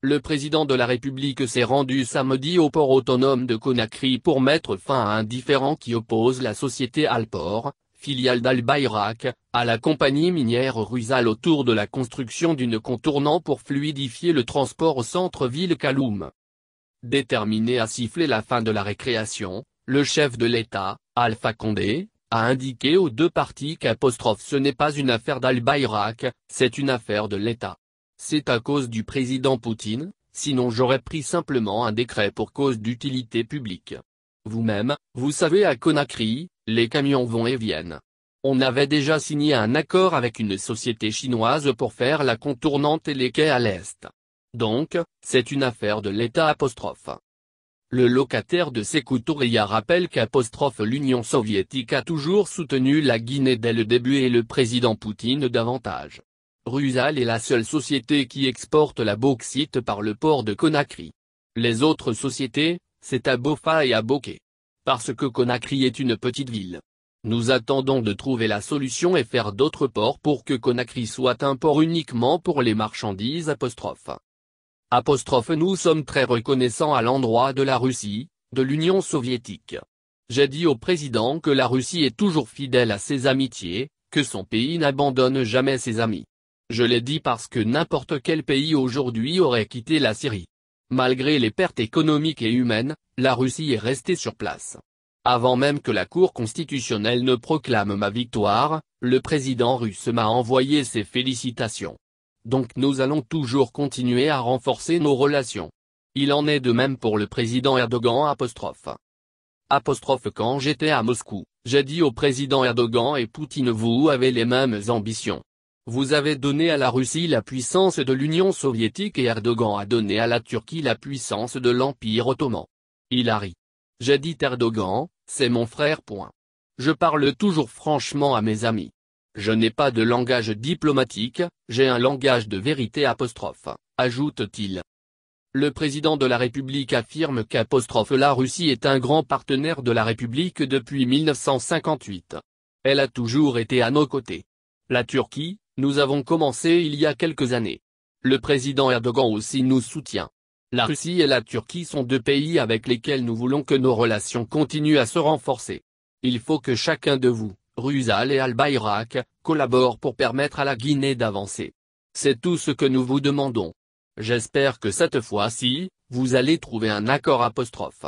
Le président de la République s'est rendu samedi au port autonome de Conakry pour mettre fin à un différend qui oppose la société Alport, filiale dal à la compagnie minière Rusal autour de la construction d'une contournant pour fluidifier le transport au centre-ville Kaloum. Déterminé à siffler la fin de la récréation, le chef de l'État, Alpha Condé, a indiqué aux deux parties qu'apostrophe ce n'est pas une affaire dal c'est une affaire de l'État. C'est à cause du président Poutine, sinon j'aurais pris simplement un décret pour cause d'utilité publique. Vous-même, vous savez à Conakry, les camions vont et viennent. On avait déjà signé un accord avec une société chinoise pour faire la contournante et les quais à l'est. Donc, c'est une affaire de l'État apostrophe. Le locataire de Sekou rappelle qu'apostrophe l'Union soviétique a toujours soutenu la Guinée dès le début et le président Poutine davantage. Rusal est la seule société qui exporte la bauxite par le port de Conakry. Les autres sociétés, c'est à Bofa et à Boké. Parce que Conakry est une petite ville. Nous attendons de trouver la solution et faire d'autres ports pour que Conakry soit un port uniquement pour les marchandises apostrophe. nous sommes très reconnaissants à l'endroit de la Russie, de l'Union soviétique. J'ai dit au président que la Russie est toujours fidèle à ses amitiés, que son pays n'abandonne jamais ses amis. Je l'ai dit parce que n'importe quel pays aujourd'hui aurait quitté la Syrie. Malgré les pertes économiques et humaines, la Russie est restée sur place. Avant même que la Cour constitutionnelle ne proclame ma victoire, le président russe m'a envoyé ses félicitations. Donc nous allons toujours continuer à renforcer nos relations. Il en est de même pour le président Erdogan apostrophe. Apostrophe quand j'étais à Moscou, j'ai dit au président Erdogan et Poutine vous avez les mêmes ambitions. Vous avez donné à la Russie la puissance de l'Union soviétique et Erdogan a donné à la Turquie la puissance de l'Empire ottoman. Il a ri. J'ai dit Erdogan, c'est mon frère. Point. Je parle toujours franchement à mes amis. Je n'ai pas de langage diplomatique, j'ai un langage de vérité apostrophe, ajoute-t-il. Le président de la République affirme qu'apostrophe la Russie est un grand partenaire de la République depuis 1958. Elle a toujours été à nos côtés. La Turquie, nous avons commencé il y a quelques années. Le président Erdogan aussi nous soutient. La Russie et la Turquie sont deux pays avec lesquels nous voulons que nos relations continuent à se renforcer. Il faut que chacun de vous, Ruzal et Al-Bayrak, collabore pour permettre à la Guinée d'avancer. C'est tout ce que nous vous demandons. J'espère que cette fois-ci, vous allez trouver un accord apostrophe.